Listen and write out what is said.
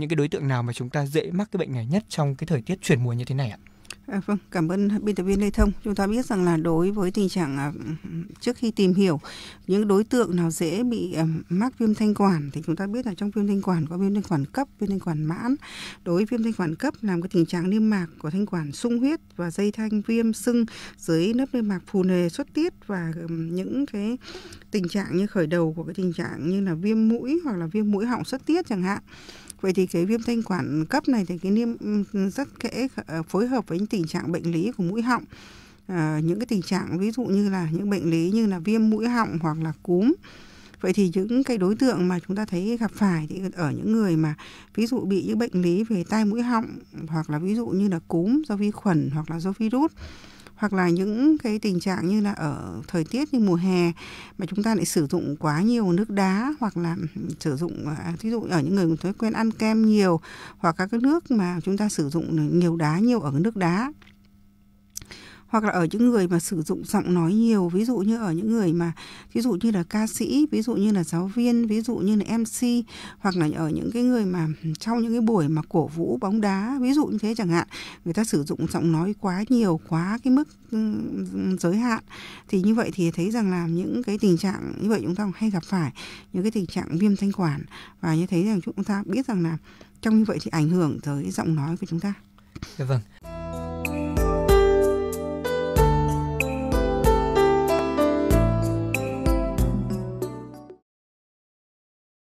những cái đối tượng nào mà chúng ta dễ mắc cái bệnh này nhất trong cái thời tiết chuyển mùa như thế này ạ? À, vâng, cảm ơn biên tập viên Lê Thông. Chúng ta biết rằng là đối với tình trạng à, trước khi tìm hiểu những đối tượng nào dễ bị à, mắc viêm thanh quản thì chúng ta biết là trong viêm thanh quản có viêm thanh quản cấp, viêm thanh quản mãn. Đối với viêm thanh quản cấp làm cái tình trạng niêm mạc của thanh quản sung huyết và dây thanh viêm sưng dưới lớp niêm mạc phù nề xuất tiết và những cái tình trạng như khởi đầu của cái tình trạng như là viêm mũi hoặc là viêm mũi họng xuất tiết chẳng hạn Vậy thì cái viêm thanh quản cấp này thì cái niêm ừ, rất kẽ ờ, phối hợp với những tình trạng bệnh lý của mũi họng. À, những cái tình trạng ví dụ như là những bệnh lý như là viêm mũi họng hoặc là cúm vậy thì những cái đối tượng mà chúng ta thấy gặp phải thì ở những người mà ví dụ bị những bệnh lý về tai mũi họng hoặc là ví dụ như là cúm do vi khuẩn hoặc là do virus hoặc là những cái tình trạng như là ở thời tiết như mùa hè mà chúng ta lại sử dụng quá nhiều nước đá hoặc là ừ, sử dụng ví à, dụ ở những người thói quen ăn kem nhiều hoặc các cái nước mà chúng ta sử dụng nhiều đá nhiều ở nước đá hoặc là ở những người mà sử dụng giọng nói nhiều ví dụ như ở những người mà ví dụ như là ca sĩ ví dụ như là giáo viên ví dụ như là mc hoặc là ở những cái người mà trong những cái buổi mà cổ vũ bóng đá ví dụ như thế chẳng hạn người ta sử dụng giọng nói quá nhiều quá cái mức giới hạn thì như vậy thì thấy rằng là những cái tình trạng như vậy chúng ta hay gặp phải những cái tình trạng viêm thanh quản và như thế rằng chúng ta biết rằng là trong như vậy thì ảnh hưởng tới giọng nói của chúng ta. Dạ vâng.